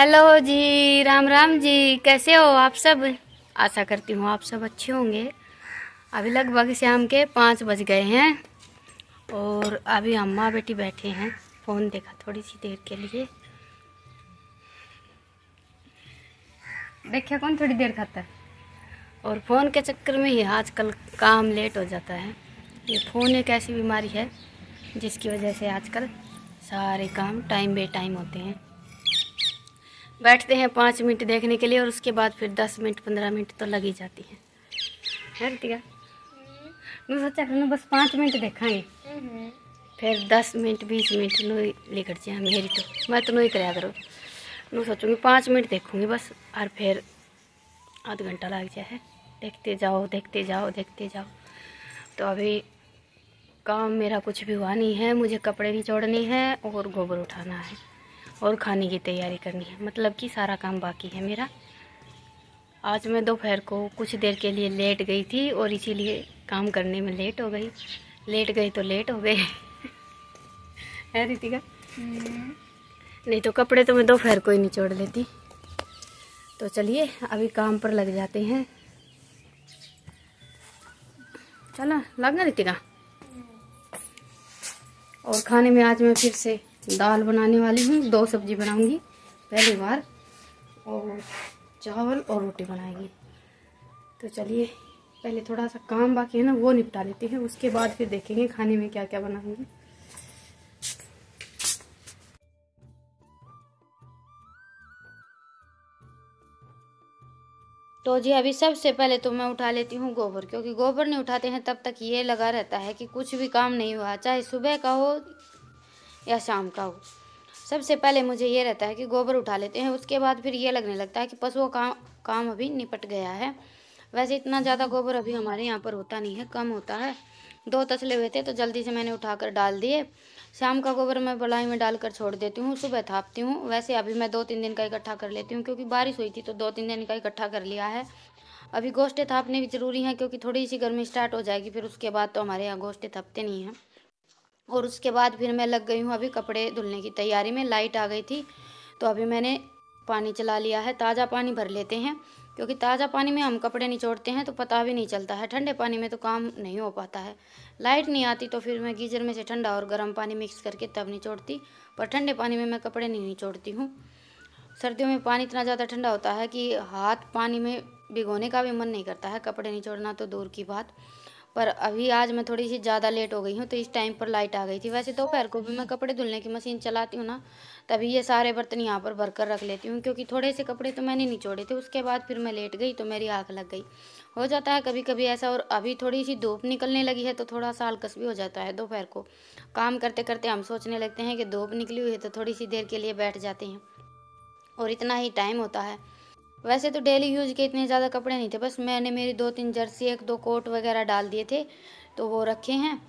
hello जी राम राम जी कैसे हो आप सब आशा करती हूँ आप सब अच्छे होंगे अभी लगभग शाम के पाँच बज गए हैं और अभी अम्मा बेटी बैठे हैं फ़ोन देखा थोड़ी सी देर के लिए देखिए कौन थोड़ी देर खाता है और फ़ोन के चक्कर में ही आजकल काम लेट हो जाता है ये फ़ोन एक ऐसी बीमारी है जिसकी वजह से आजकल सारे काम टाइम बे टाइम होते हैं बैठते हैं पाँच मिनट देखने के लिए और उसके बाद फिर दस मिनट पंद्रह मिनट तो लग ही जाती है है मैं सोचा बस पाँच मिनट देखा है फिर दस मिनट बीस मिनट नु लेकर जाए मेरी तो मैं तो नहीं कराया करो मैं सोचूंगी पाँच मिनट देखूंगी बस और फिर आध घंटा लग जाए देखते जाओ देखते जाओ देखते जाओ तो अभी काम मेरा कुछ भी हुआ नहीं है मुझे कपड़े निचोड़ने हैं और गोबर उठाना है और खाने की तैयारी करनी है मतलब कि सारा काम बाकी है मेरा आज मैं दोपहर को कुछ देर के लिए लेट गई थी और इसीलिए काम करने में लेट हो गई लेट गई तो लेट हो गए है रितिका नहीं तो कपड़े तो मैं दोपहर को ही निचोड़ लेती तो चलिए अभी काम पर लग जाते हैं चलो लगना रितिका और खाने में आज मैं फिर से दाल बनाने वाली हूँ दो सब्जी बनाऊंगी पहली बार और चावल और रोटी बनाएंगे तो चलिए पहले थोड़ा सा काम बाकी है ना वो निपटा लेते हैं उसके बाद फिर देखेंगे खाने में क्या क्या बनाऊंगी तो जी अभी सबसे पहले तो मैं उठा लेती हूँ गोबर क्योंकि गोबर नहीं उठाते हैं तब तक ये लगा रहता है कि कुछ भी काम नहीं हुआ चाहे सुबह का हो या शाम का हो सबसे पहले मुझे ये रहता है कि गोबर उठा लेते हैं उसके बाद फिर ये लगने लगता है कि पशुओं का काम अभी निपट गया है वैसे इतना ज़्यादा गोबर अभी हमारे यहाँ पर होता नहीं है कम होता है दो तसले हुए थे तो जल्दी से मैंने उठाकर डाल दिए शाम का गोबर मैं बलाई में डालकर छोड़ देती हूँ सुबह थापती हूँ वैसे अभी मैं दो तीन दिन का इकट्ठा कर लेती हूँ क्योंकि बारिश हुई थी तो दो तीन दिन का इकट्ठा कर लिया है अभी गोश्ते थापने भी ज़रूरी हैं क्योंकि थोड़ी सी गर्मी स्टार्ट हो जाएगी फिर उसके बाद तो हमारे यहाँ गोश्ते थपते नहीं हैं और उसके बाद फिर मैं लग गई हूँ अभी कपड़े धुलने की तैयारी में लाइट आ गई थी तो अभी मैंने पानी चला लिया है ताज़ा पानी भर लेते हैं क्योंकि ताज़ा पानी में हम कपड़े निचोड़ते हैं तो पता भी नहीं चलता है ठंडे पानी में तो काम नहीं हो पाता है लाइट नहीं आती तो फिर मैं गीजर में से ठंडा और गर्म पानी मिक्स करके तब निचोड़ती पर ठंडे पानी में मैं कपड़े नहीं निचोड़ती हूँ सर्दियों में पानी इतना ज़्यादा ठंडा होता है कि हाथ पानी में भिगोने का भी मन नहीं करता है कपड़े निचोड़ना तो दूर की बात पर अभी आज मैं थोड़ी सी ज़्यादा लेट हो गई हूँ तो इस टाइम पर लाइट आ गई थी वैसे दोपहर तो को भी मैं कपड़े धुलने की मशीन चलाती हूँ ना तभी ये सारे बर्तन यहाँ पर भर कर रख लेती हूँ क्योंकि थोड़े से कपड़े तो मैंने निचोड़े थे उसके बाद फिर मैं लेट गई तो मेरी आँख लग गई हो जाता है कभी कभी ऐसा और अभी थोड़ी सी धूप निकलने लगी है तो थोड़ा सा हल्कस भी हो जाता है दोपहर को काम करते करते हम सोचने लगते हैं कि धूप निकली हुई है तो थोड़ी सी देर के लिए बैठ जाते हैं और इतना ही टाइम होता है वैसे तो डेली यूज के इतने ज़्यादा कपड़े नहीं थे बस मैंने मेरी दो तीन जर्सी एक दो कोट वगैरह डाल दिए थे तो वो रखे हैं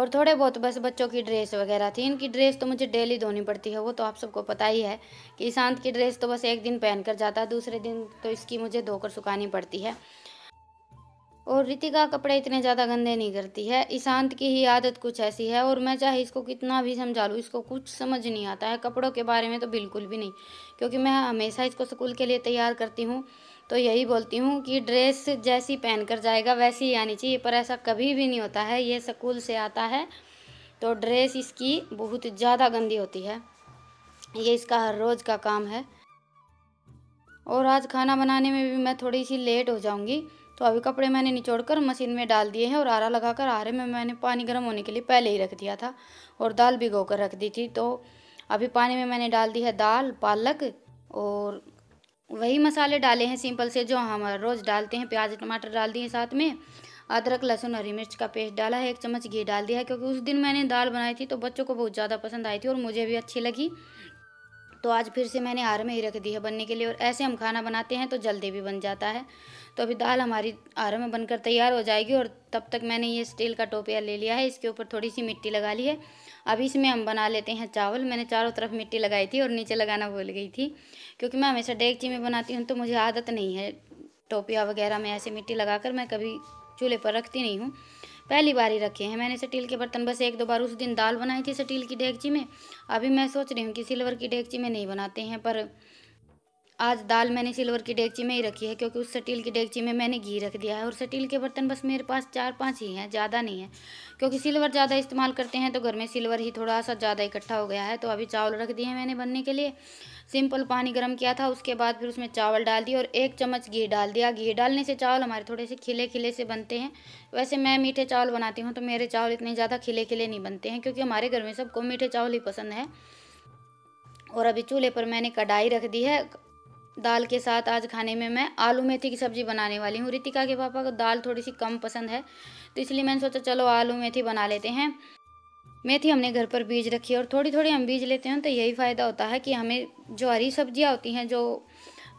और थोड़े बहुत बस बच्चों की ड्रेस वगैरह थी इनकी ड्रेस तो मुझे डेली धोनी पड़ती है वो तो आप सबको पता ही है कि शांत की ड्रेस तो बस एक दिन पहन कर जाता है दूसरे दिन तो इसकी मुझे धोकर सुखानी पड़ती है और रितिका कपड़े इतने ज़्यादा गंदे नहीं करती है ईशांत की ही आदत कुछ ऐसी है और मैं चाहे इसको कितना भी समझा लूँ इसको कुछ समझ नहीं आता है कपड़ों के बारे में तो बिल्कुल भी नहीं क्योंकि मैं हमेशा इसको स्कूल के लिए तैयार करती हूँ तो यही बोलती हूँ कि ड्रेस जैसी पहन कर जाएगा वैसी ही आनी चाहिए पर ऐसा कभी भी नहीं होता है ये स्कूल से आता है तो ड्रेस इसकी बहुत ज़्यादा गंदी होती है ये इसका हर रोज़ का काम है और आज खाना बनाने में भी मैं थोड़ी सी लेट हो जाऊँगी तो अभी कपड़े मैंने निचोड़ कर मशीन में डाल दिए हैं और आरा लगाकर आरे में मैंने पानी गर्म होने के लिए पहले ही रख दिया था और दाल भिगो कर रख दी थी तो अभी पानी में मैंने डाल दी है दाल पालक और वही मसाले डाले हैं सिंपल से जो हम रोज़ डालते हैं प्याज टमाटर डाल दिए साथ में अदरक लहसुन हरी मिर्च का पेस्ट डाला है एक चम्मच घी डाल दिया है क्योंकि उस दिन मैंने दाल बनाई थी तो बच्चों को बहुत ज़्यादा पसंद आई थी और मुझे भी अच्छी लगी तो आज फिर से मैंने आर में ही रख दी है बनने के लिए और ऐसे हम खाना बनाते हैं तो जल्दी भी बन जाता है तो अभी दाल हमारी आर में बनकर तैयार हो जाएगी और तब तक मैंने ये स्टील का टोपिया ले लिया है इसके ऊपर थोड़ी सी मिट्टी लगा ली है अभी इसमें हम बना लेते हैं चावल मैंने चारों तरफ मिट्टी लगाई थी और नीचे लगाना भूल गई थी क्योंकि मैं हमेशा डेगची में बनाती हूँ तो मुझे आदत नहीं है टोपिया वगैरह में ऐसे मिट्टी लगाकर मैं कभी चूल्हे पर रखती नहीं हूँ पहली बार ही रखे हैं मैंने स्टील के बर्तन बस एक दो बार उस दिन दाल बनाई थी स्टील की डेगची में अभी मैं सोच रही हूँ कि सिल्वर की डेगची में नहीं बनाते हैं पर आज दाल मैंने सिल्वर की डेगची में ही रखी है क्योंकि उस स्टील की डेगची में मैंने घी रख दिया है और स्टील के बर्तन बस मेरे पास चार पाँच ही हैं ज़्यादा नहीं है क्योंकि सिल्वर ज़्यादा इस्तेमाल करते हैं तो घर में सिल्वर ही थोड़ा सा ज़्यादा इकट्ठा हो गया है तो अभी चावल रख दिए हैं मैंने बनने के लिए सिंपल पानी गर्म किया था उसके बाद फिर उसमें चावल डाल दिए और एक चम्मच घी डाल दिया घी डालने से चावल हमारे थोड़े से खिले खिले से बनते हैं वैसे मैं मीठे चावल बनाती हूँ तो मेरे चावल इतने ज़्यादा खिले खिले नहीं बनते हैं क्योंकि हमारे घर में सबको मीठे चावल ही पसंद है और अभी चूल्हे पर मैंने कढ़ाई रख दी है दाल के साथ आज खाने में मैं आलू मेथी की सब्ज़ी बनाने वाली हूँ रितिका के पापा को दाल थोड़ी सी कम पसंद है तो इसलिए मैंने सोचा चलो आलू मेथी बना लेते हैं मेथी हमने घर पर बीज रखी है और थोड़ी थोड़ी हम बीज लेते हैं तो यही फ़ायदा होता है कि हमें जो हरी सब्जियाँ होती हैं जो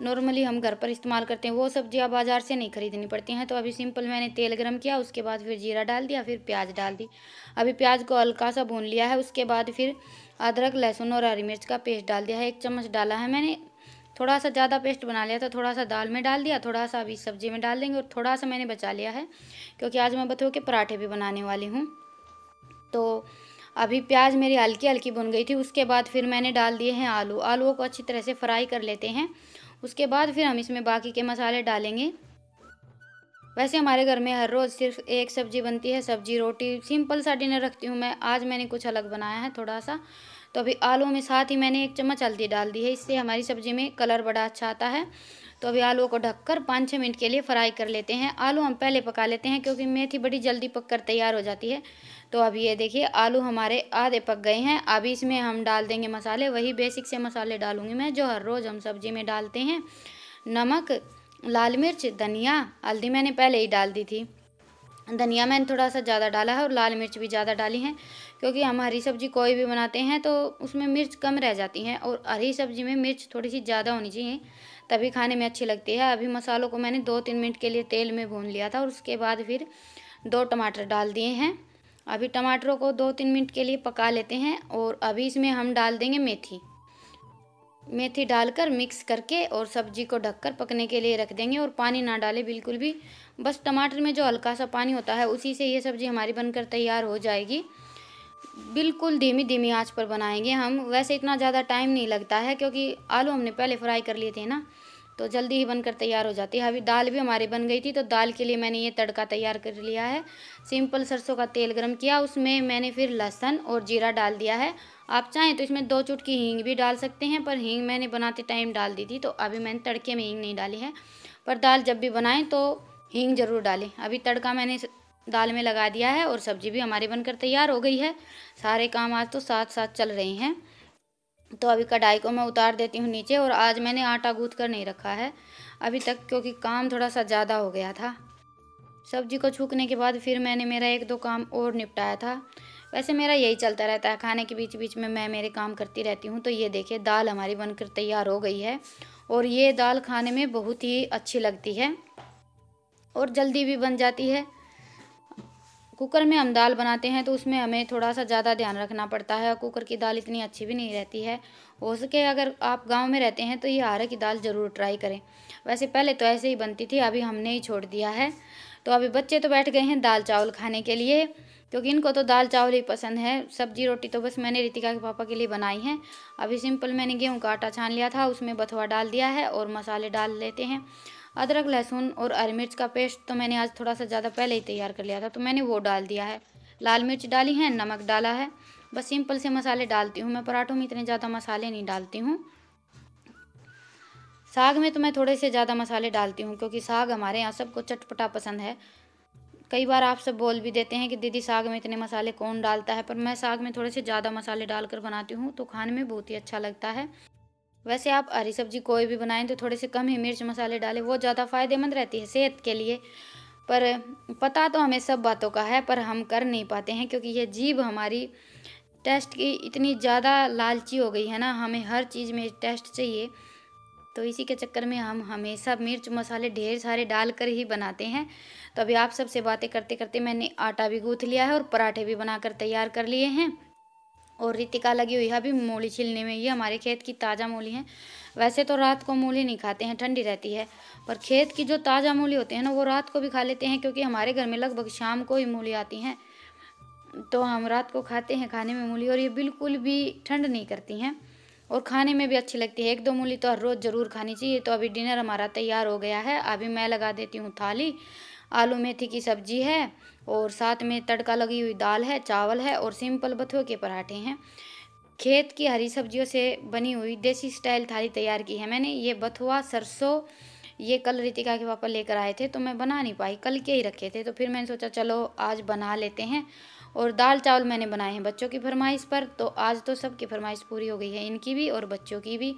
नॉर्मली हम घर पर इस्तेमाल करते हैं वो सब्ज़ियाँ बाज़ार से नहीं खरीदनी पड़ती हैं तो अभी सिंपल मैंने तेल गर्म किया उसके बाद फिर जीरा डाल दिया फिर प्याज डाल दी अभी प्याज को हल्का सा भून लिया है उसके बाद फिर अदरक लहसुन और हरी मिर्च का पेस्ट डाल दिया है एक चम्मच डाला है मैंने थोड़ा सा ज़्यादा पेस्ट बना लिया था थोड़ा सा दाल में डाल दिया थोड़ा सा अभी सब्जी में डाल देंगे और थोड़ा सा मैंने बचा लिया है क्योंकि आज मैं बतौ के पराठे भी बनाने वाली हूँ अभी प्याज मेरी हल्की हल्की भुन गई थी उसके बाद फिर मैंने डाल दिए हैं आलू आलूओं को अच्छी तरह से फ्राई कर लेते हैं उसके बाद फिर हम इसमें बाकी के मसाले डालेंगे वैसे हमारे घर में हर रोज़ सिर्फ एक सब्ज़ी बनती है सब्ज़ी रोटी सिंपल सा डिनर रखती हूँ मैं आज मैंने कुछ अलग बनाया है थोड़ा सा तो अभी आलू में साथ ही मैंने एक चम्मच हल्दी डाल दी है इससे हमारी सब्ज़ी में कलर बड़ा अच्छा आता है तो अभी आलू को ढककर पाँच छः मिनट के लिए फ्राई कर लेते हैं आलू हम पहले पका लेते हैं क्योंकि मेथी बड़ी जल्दी पक कर तैयार हो जाती है तो अब ये देखिए आलू हमारे आधे पक गए हैं अभी इसमें हम डाल देंगे मसाले वही बेसिक से मसाले डालूंगी मैं जो हर रोज़ हम सब्जी में डालते हैं नमक लाल मिर्च धनिया हल्दी मैंने पहले ही डाल दी थी धनिया मैंने थोड़ा सा ज़्यादा डाला है और लाल मिर्च भी ज़्यादा डाली है क्योंकि हम हरी सब्जी कोई भी बनाते हैं तो उसमें मिर्च कम रह जाती है और हरी सब्जी में मिर्च थोड़ी सी ज़्यादा होनी चाहिए तभी खाने में अच्छी लगती है अभी मसालों को मैंने दो तीन मिनट के लिए तेल में भून लिया था और उसके बाद फिर दो टमाटर डाल दिए हैं अभी टमाटरों को दो तीन मिनट के लिए पका लेते हैं और अभी इसमें हम डाल देंगे मेथी मेथी डालकर मिक्स करके और सब्जी को ढककर पकने के लिए रख देंगे और पानी ना डालें बिल्कुल भी बस टमाटर में जो हल्का सा पानी होता है उसी से ये सब्ज़ी हमारी बनकर तैयार हो जाएगी बिल्कुल धीमी धीमी आंच पर बनाएंगे हम वैसे इतना ज़्यादा टाइम नहीं लगता है क्योंकि आलू हमने पहले फ्राई कर लिए थे ना तो जल्दी ही बनकर तैयार हो जाती है अभी दाल भी हमारी बन गई थी तो दाल के लिए मैंने ये तड़का तैयार कर लिया है सिंपल सरसों का तेल गर्म किया उसमें मैंने फिर लहसुन और जीरा डाल दिया है आप चाहें तो इसमें दो चुटकी हींग भी डाल सकते हैं पर हींग मैंने बनाते टाइम डाल दी थी तो अभी मैंने तड़के में हींग नहीं डाली है पर दाल जब भी बनाएं तो हींग ज़रूर डालें अभी तड़का मैंने दाल में लगा दिया है और सब्जी भी हमारी बनकर तैयार हो गई है सारे काम आज तो साथ साथ चल रहे हैं तो अभी कढ़ाई को मैं उतार देती हूँ नीचे और आज मैंने आटा गूँथ कर नहीं रखा है अभी तक क्योंकि काम थोड़ा सा ज़्यादा हो गया था सब्जी को छूकने के बाद फिर मैंने मेरा एक दो काम और निपटाया था वैसे मेरा यही चलता रहता है खाने के बीच बीच में मैं मेरे काम करती रहती हूँ तो ये देखिए दाल हमारी बनकर तैयार हो गई है और ये दाल खाने में बहुत ही अच्छी लगती है और जल्दी भी बन जाती है कुकर में हम दाल बनाते हैं तो उसमें हमें थोड़ा सा ज़्यादा ध्यान रखना पड़ता है कुकर की दाल इतनी अच्छी भी नहीं रहती है हो सके अगर आप गांव में रहते हैं तो ये हारे की दाल ज़रूर ट्राई करें वैसे पहले तो ऐसे ही बनती थी अभी हमने ही छोड़ दिया है तो अभी बच्चे तो बैठ गए हैं दाल चावल खाने के लिए क्योंकि इनको तो दाल चावल ही पसंद है सब्जी रोटी तो बस मैंने रितिका के पापा के लिए बनाई है अभी सिंपल मैंने गेहूँ का आटा छान लिया था उसमें बथुआ डाल दिया है और मसाले डाल लेते हैं अदरक लहसुन और हरी मिर्च का पेस्ट तो मैंने आज थोड़ा सा ज़्यादा पहले ही तैयार कर लिया था तो मैंने वो डाल दिया है लाल मिर्च डाली है नमक डाला है बस सिंपल से मसाले डालती हूँ मैं पराठों में इतने ज़्यादा मसाले नहीं डालती हूँ साग में तो मैं थोड़े से ज़्यादा मसाले डालती हूँ क्योंकि साग हमारे यहाँ सबको चटपटा पसंद है कई बार आप सब बोल भी देते हैं कि दीदी साग में इतने मसाले कौन डालता है पर मैं साग में थोड़े से ज़्यादा मसाले डालकर बनाती हूँ तो खाने में बहुत ही अच्छा लगता है वैसे आप हरी सब्जी कोई भी बनाएं तो थोड़े से कम ही मिर्च मसाले डालें वो ज़्यादा फ़ायदेमंद रहती है सेहत के लिए पर पता तो हमें सब बातों का है पर हम कर नहीं पाते हैं क्योंकि ये जीभ हमारी टेस्ट की इतनी ज़्यादा लालची हो गई है ना हमें हर चीज़ में टेस्ट चाहिए तो इसी के चक्कर में हम हमेशा मिर्च मसाले ढेर सारे डाल कर ही बनाते हैं तो अभी आप सबसे बातें करते करते मैंने आटा भी गूँथ लिया है और पराठे भी बनाकर तैयार कर लिए हैं और रितिका लगी हुई है अभी मूली छिलने में ये हमारे खेत की ताज़ा मूली है वैसे तो रात को मूली नहीं खाते हैं ठंडी रहती है पर खेत की जो ताज़ा मूली होती है ना वो रात को भी खा लेते हैं क्योंकि हमारे घर में लगभग शाम को ही मूली आती हैं तो हम रात को खाते हैं खाने में मूली और ये बिल्कुल भी ठंड नहीं करती हैं और खाने में भी अच्छी लगती है एक दो मूली तो हर रोज़ ज़रूर खानी चाहिए तो अभी डिनर हमारा तैयार हो गया है अभी मैं लगा देती हूँ थाली आलू मेथी की सब्जी है और साथ में तड़का लगी हुई दाल है चावल है और सिंपल बथुए के पराठे हैं खेत की हरी सब्जियों से बनी हुई देसी स्टाइल थाली तैयार की है मैंने ये बथुआ सरसों ये कल रितिका के पापा लेकर आए थे तो मैं बना नहीं पाई कल के ही रखे थे तो फिर मैंने सोचा चलो आज बना लेते हैं और दाल चावल मैंने बनाए हैं बच्चों की फरमाइश पर तो आज तो सबकी फरमाइश पूरी हो गई है इनकी भी और बच्चों की भी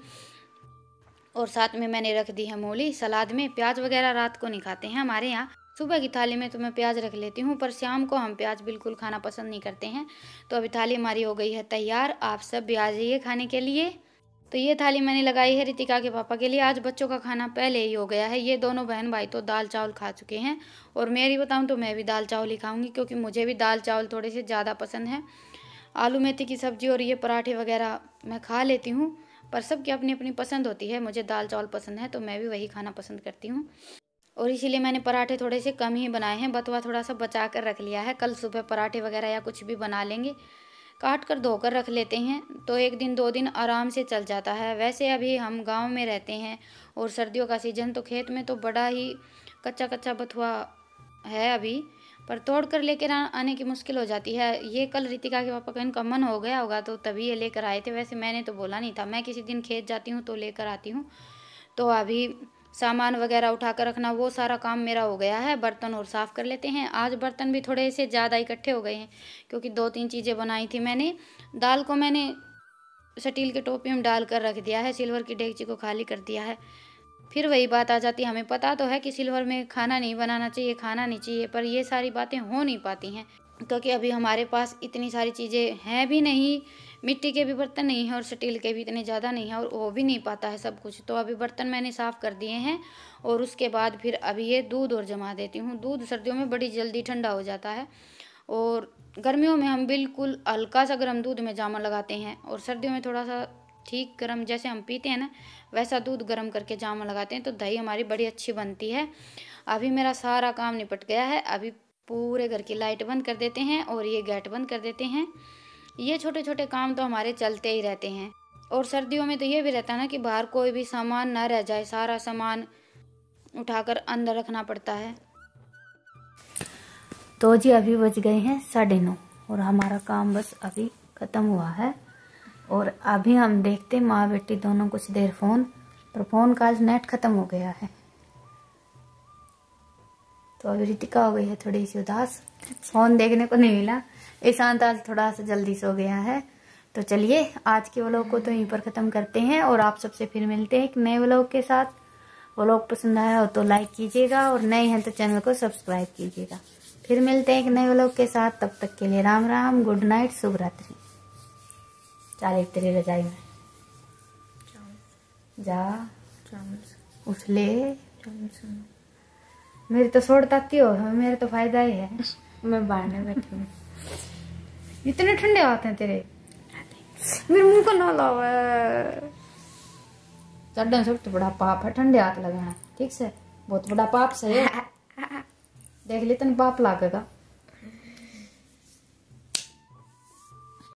और साथ में मैंने रख दी है मूली सलाद में प्याज वगैरह रात को नहीं खाते हैं हमारे यहाँ सुबह की थाली में तो मैं प्याज रख लेती हूँ पर शाम को हम प्याज बिल्कुल खाना पसंद नहीं करते हैं तो अभी थाली हमारी हो गई है तैयार आप सब भी आ जाइए खाने के लिए तो ये थाली मैंने लगाई है रितिका के पापा के लिए आज बच्चों का खाना पहले ही हो गया है ये दोनों बहन भाई तो दाल चावल खा चुके हैं और मेरी बताऊँ तो मैं भी दाल चावल ही खाऊँगी क्योंकि मुझे भी दाल चावल थोड़े से ज़्यादा पसंद है आलू मेथी की सब्ज़ी और ये पराठे वगैरह मैं खा लेती हूँ पर सबकी अपनी अपनी पसंद होती है मुझे दाल चावल पसंद है तो मैं भी वही खाना पसंद करती हूँ और इसीलिए मैंने पराठे थोड़े से कम ही बनाए हैं बतवा थोड़ा सा बचा कर रख लिया है कल सुबह पराठे वगैरह या कुछ भी बना लेंगे काट कर धोकर रख लेते हैं तो एक दिन दो दिन आराम से चल जाता है वैसे अभी हम गांव में रहते हैं और सर्दियों का सीज़न तो खेत में तो बड़ा ही कच्चा कच्चा बथुआ है अभी पर तोड़ कर लेकर आने की मुश्किल हो जाती है ये कल रितिका के पापा का इनका मन हो गया होगा तो तभी ये लेकर आए थे वैसे मैंने तो बोला नहीं था मैं किसी दिन खेत जाती हूँ तो लेकर आती हूँ तो अभी सामान वगैरह उठा कर रखना वो सारा काम मेरा हो गया है बर्तन और साफ़ कर लेते हैं आज बर्तन भी थोड़े से ज़्यादा इकट्ठे हो गए हैं क्योंकि दो तीन चीज़ें बनाई थी मैंने दाल को मैंने स्टील के टोपी में डाल कर रख दिया है सिल्वर की डेगची को खाली कर दिया है फिर वही बात आ जाती है हमें पता तो है कि सिल्वर में खाना नहीं बनाना चाहिए खाना नहीं चाहिए पर ये सारी बातें हो नहीं पाती हैं क्योंकि अभी हमारे पास इतनी सारी चीज़ें हैं भी नहीं मिट्टी के भी बर्तन नहीं हैं और स्टील के भी इतने ज़्यादा नहीं हैं और हो भी नहीं पाता है सब कुछ तो अभी बर्तन मैंने साफ़ कर दिए हैं और उसके बाद फिर अभी ये दूध और जमा देती हूँ दूध सर्दियों में बड़ी जल्दी ठंडा हो जाता है और गर्मियों में हम बिल्कुल हल्का सा गर्म दूध में जामा लगाते हैं और सर्दियों में थोड़ा सा ठीक गर्म जैसे हम पीते हैं ना वैसा दूध गर्म करके जामा लगाते हैं तो दही हमारी बड़ी अच्छी बनती है अभी मेरा सारा काम निपट गया है अभी पूरे घर की लाइट बंद कर देते हैं और ये गेट बंद कर देते हैं ये छोटे छोटे काम तो हमारे चलते ही रहते हैं और सर्दियों में तो ये भी रहता है ना कि बाहर कोई भी सामान ना रह जाए सारा सामान उठाकर अंदर रखना पड़ता है तो जी अभी बज गए हैं साढ़े नौ और हमारा काम बस अभी ख़त्म हुआ है और अभी हम देखते माँ बेटी दोनों कुछ देर फ़ोन पर फ़ोन का नेट ख़त्म हो गया है तो अब रितिका हो गई है थोड़ी सी उदास फोन देखने को नहीं मिला ईशांत आज थोड़ा सा जल्दी सो गया है तो चलिए आज के व्लॉग को तो यहीं पर ख़त्म करते हैं और आप सबसे फिर मिलते हैं एक नए व्लॉग के साथ व्लॉग पसंद आया हो तो लाइक कीजिएगा और नए हैं तो चैनल को सब्सक्राइब कीजिएगा फिर मिलते हैं एक नए व्लॉग के साथ तब तक के लिए राम राम गुड नाइट शुभ रात्रि चार एक तेरे रजाई में जा उछले मेरी तो सोड़ ताती हो मेरे तो फायदा ही है मैं बाहर नहीं बैठी इतने ठंडे आते हैं तेरे मेरे मुंह को ना लाओ चढ़ने सब तो बड़ा पाप है ठंडे हाथ लगाना ठीक से बहुत बड़ा पाप से है देख ली तेन पाप लागेगा